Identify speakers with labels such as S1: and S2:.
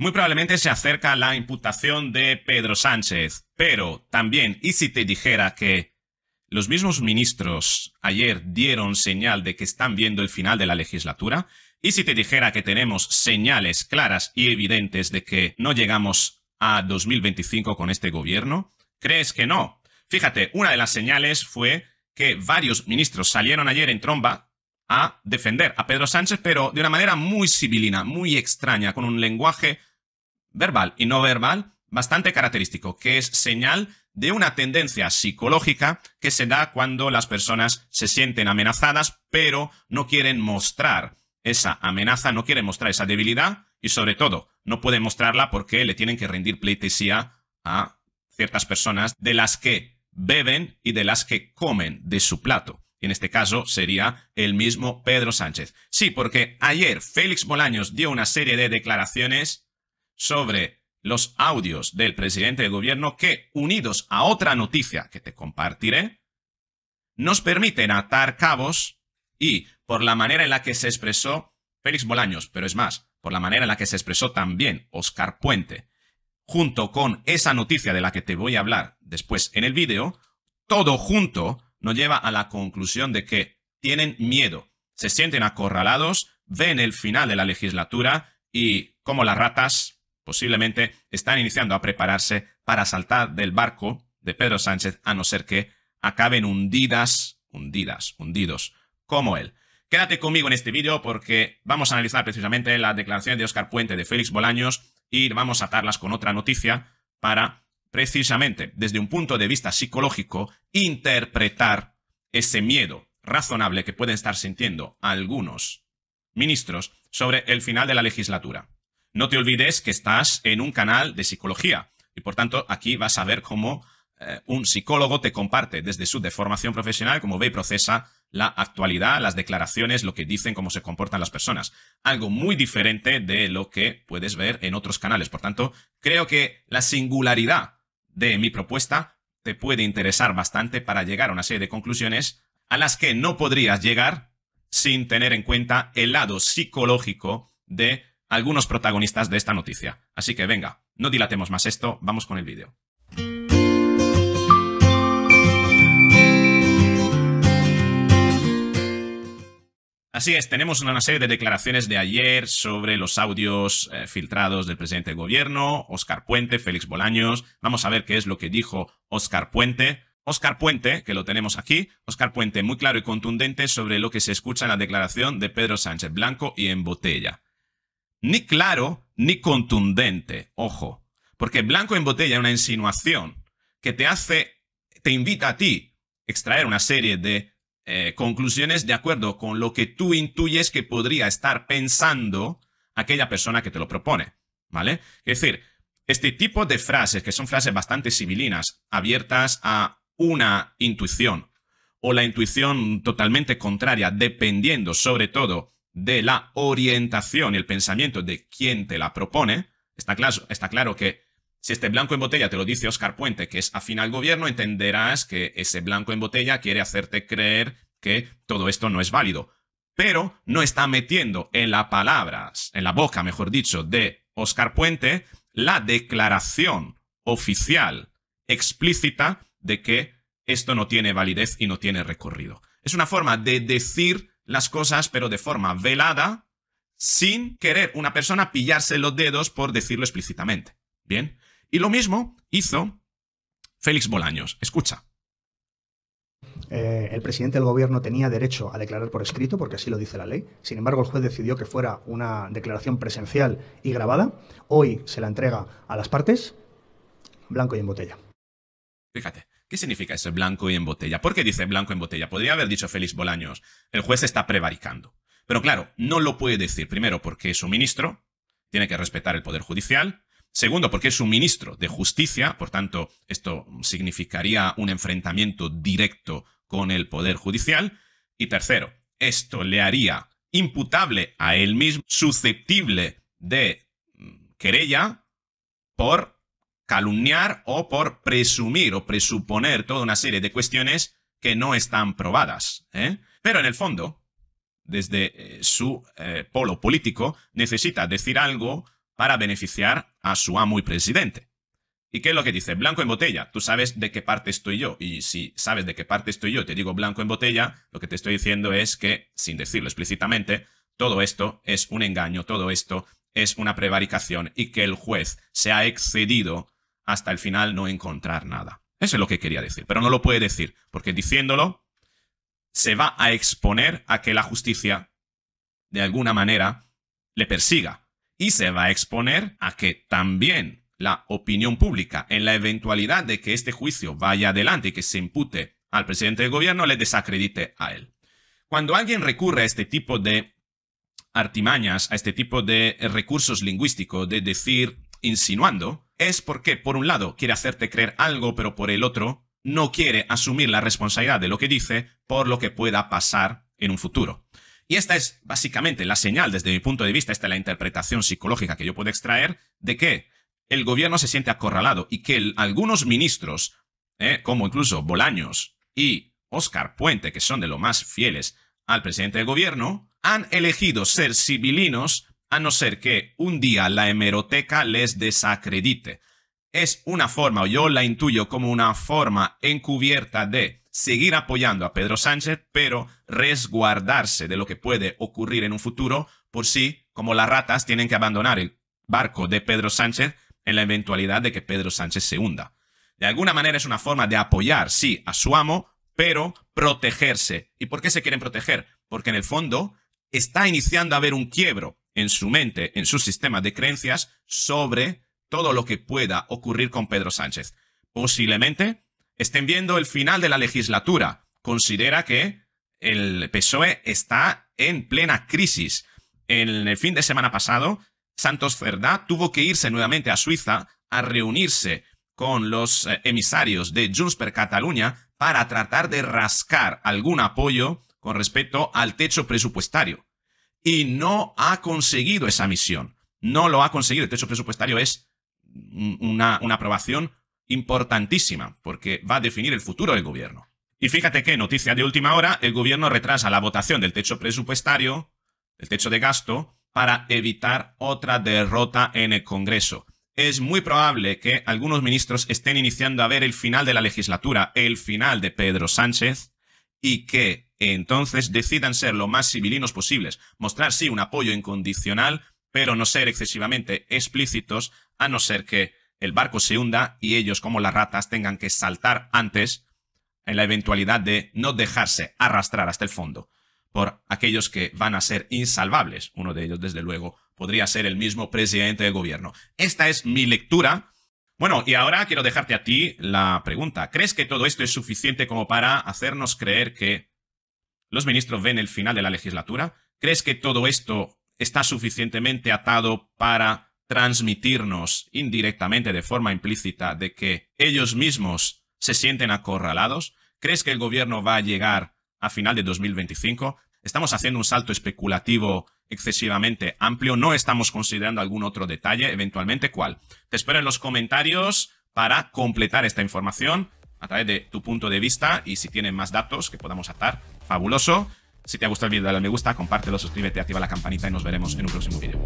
S1: Muy probablemente se acerca la imputación de Pedro Sánchez, pero también, ¿y si te dijera que los mismos ministros ayer dieron señal de que están viendo el final de la legislatura? ¿Y si te dijera que tenemos señales claras y evidentes de que no llegamos a 2025 con este gobierno? ¿Crees que no? Fíjate, una de las señales fue que varios ministros salieron ayer en tromba a defender a Pedro Sánchez, pero de una manera muy civilina, muy extraña, con un lenguaje verbal y no verbal bastante característico, que es señal de una tendencia psicológica que se da cuando las personas se sienten amenazadas, pero no quieren mostrar esa amenaza, no quieren mostrar esa debilidad y sobre todo no pueden mostrarla porque le tienen que rendir pleitesía a ciertas personas de las que beben y de las que comen de su plato. en este caso sería el mismo Pedro Sánchez. Sí, porque ayer Félix Bolaños dio una serie de declaraciones sobre los audios del presidente de gobierno que, unidos a otra noticia que te compartiré, nos permiten atar cabos y por la manera en la que se expresó Félix Bolaños, pero es más, por la manera en la que se expresó también Oscar Puente, junto con esa noticia de la que te voy a hablar después en el vídeo, todo junto nos lleva a la conclusión de que tienen miedo, se sienten acorralados, ven el final de la legislatura y, como las ratas, Posiblemente están iniciando a prepararse para saltar del barco de Pedro Sánchez a no ser que acaben hundidas, hundidas, hundidos, como él. Quédate conmigo en este vídeo porque vamos a analizar precisamente las declaraciones de Oscar Puente de Félix Bolaños y vamos a atarlas con otra noticia para precisamente desde un punto de vista psicológico interpretar ese miedo razonable que pueden estar sintiendo algunos ministros sobre el final de la legislatura no te olvides que estás en un canal de psicología y por tanto aquí vas a ver cómo eh, un psicólogo te comparte desde su deformación profesional cómo ve y procesa la actualidad, las declaraciones, lo que dicen, cómo se comportan las personas. Algo muy diferente de lo que puedes ver en otros canales. Por tanto, creo que la singularidad de mi propuesta te puede interesar bastante para llegar a una serie de conclusiones a las que no podrías llegar sin tener en cuenta el lado psicológico de algunos protagonistas de esta noticia. Así que venga, no dilatemos más esto, vamos con el vídeo. Así es, tenemos una serie de declaraciones de ayer sobre los audios eh, filtrados del presidente del gobierno, Oscar Puente, Félix Bolaños. Vamos a ver qué es lo que dijo Oscar Puente. Oscar Puente, que lo tenemos aquí, Oscar Puente muy claro y contundente sobre lo que se escucha en la declaración de Pedro Sánchez Blanco y en Botella ni claro ni contundente, ojo, porque blanco en botella es una insinuación que te hace, te invita a ti extraer una serie de eh, conclusiones de acuerdo con lo que tú intuyes que podría estar pensando aquella persona que te lo propone, ¿vale? Es decir, este tipo de frases, que son frases bastante civilinas, abiertas a una intuición, o la intuición totalmente contraria, dependiendo sobre todo de la orientación y el pensamiento de quien te la propone, está claro, está claro que si este blanco en botella te lo dice Oscar Puente, que es afín al gobierno, entenderás que ese blanco en botella quiere hacerte creer que todo esto no es válido. Pero no está metiendo en las palabras, en la boca, mejor dicho, de Oscar Puente, la declaración oficial explícita de que esto no tiene validez y no tiene recorrido. Es una forma de decir las cosas, pero de forma velada, sin querer una persona pillarse los dedos por decirlo explícitamente. Bien. Y lo mismo hizo Félix Bolaños. Escucha. Eh, el presidente del gobierno tenía derecho a declarar por escrito, porque así lo dice la ley. Sin embargo, el juez decidió que fuera una declaración presencial y grabada. Hoy se la entrega a las partes, blanco y en botella. Fíjate. ¿Qué significa ese blanco y en botella? ¿Por qué dice blanco en botella? Podría haber dicho Félix Bolaños, el juez está prevaricando. Pero claro, no lo puede decir, primero porque es un ministro, tiene que respetar el Poder Judicial, segundo porque es un ministro de Justicia, por tanto, esto significaría un enfrentamiento directo con el Poder Judicial, y tercero, esto le haría imputable a él mismo, susceptible de mm, querella por calumniar o por presumir o presuponer toda una serie de cuestiones que no están probadas. ¿eh? Pero en el fondo, desde eh, su eh, polo político, necesita decir algo para beneficiar a su amo y presidente. ¿Y qué es lo que dice? Blanco en botella. Tú sabes de qué parte estoy yo. Y si sabes de qué parte estoy yo, te digo blanco en botella, lo que te estoy diciendo es que, sin decirlo explícitamente, todo esto es un engaño, todo esto es una prevaricación y que el juez se ha excedido hasta el final no encontrar nada. Eso es lo que quería decir, pero no lo puede decir, porque diciéndolo se va a exponer a que la justicia, de alguna manera, le persiga. Y se va a exponer a que también la opinión pública, en la eventualidad de que este juicio vaya adelante y que se impute al presidente del gobierno, le desacredite a él. Cuando alguien recurre a este tipo de artimañas, a este tipo de recursos lingüísticos, de decir insinuando, es porque, por un lado, quiere hacerte creer algo, pero por el otro, no quiere asumir la responsabilidad de lo que dice por lo que pueda pasar en un futuro. Y esta es básicamente la señal, desde mi punto de vista, esta es la interpretación psicológica que yo puedo extraer, de que el gobierno se siente acorralado y que algunos ministros, eh, como incluso Bolaños y Oscar Puente, que son de lo más fieles al presidente del gobierno, han elegido ser civilinos a no ser que un día la hemeroteca les desacredite. Es una forma, o yo la intuyo como una forma encubierta de seguir apoyando a Pedro Sánchez, pero resguardarse de lo que puede ocurrir en un futuro por si, como las ratas tienen que abandonar el barco de Pedro Sánchez en la eventualidad de que Pedro Sánchez se hunda. De alguna manera es una forma de apoyar, sí, a su amo, pero protegerse. ¿Y por qué se quieren proteger? Porque en el fondo está iniciando a haber un quiebro en su mente, en su sistema de creencias sobre todo lo que pueda ocurrir con Pedro Sánchez. Posiblemente estén viendo el final de la legislatura. Considera que el PSOE está en plena crisis. En el fin de semana pasado, Santos Cerdá tuvo que irse nuevamente a Suiza a reunirse con los eh, emisarios de Junts per Catalunya para tratar de rascar algún apoyo con respecto al techo presupuestario y no ha conseguido esa misión. No lo ha conseguido. El techo presupuestario es una, aprobación importantísima porque va a definir el futuro del gobierno. Y fíjate que, noticia de última hora, el gobierno retrasa la votación del techo presupuestario, el techo de gasto, para evitar otra derrota en el Congreso. Es muy probable que algunos ministros estén iniciando a ver el final de la legislatura, el final de Pedro Sánchez, y que entonces decidan ser lo más civilinos posibles, mostrar sí un apoyo incondicional, pero no ser excesivamente explícitos, a no ser que el barco se hunda y ellos como las ratas tengan que saltar antes en la eventualidad de no dejarse arrastrar hasta el fondo por aquellos que van a ser insalvables. Uno de ellos, desde luego, podría ser el mismo presidente del gobierno. Esta es mi lectura. Bueno, y ahora quiero dejarte a ti la pregunta. ¿Crees que todo esto es suficiente como para hacernos creer que los ministros ven el final de la legislatura? ¿Crees que todo esto está suficientemente atado para transmitirnos indirectamente, de forma implícita, de que ellos mismos se sienten acorralados? ¿Crees que el gobierno va a llegar a final de 2025? Estamos haciendo un salto especulativo excesivamente amplio, no estamos considerando algún otro detalle, eventualmente cuál. Te espero en los comentarios para completar esta información a través de tu punto de vista y si tienen más datos que podamos atar, fabuloso. Si te ha gustado el vídeo, dale me gusta, compártelo, suscríbete, activa la campanita y nos veremos en un próximo vídeo.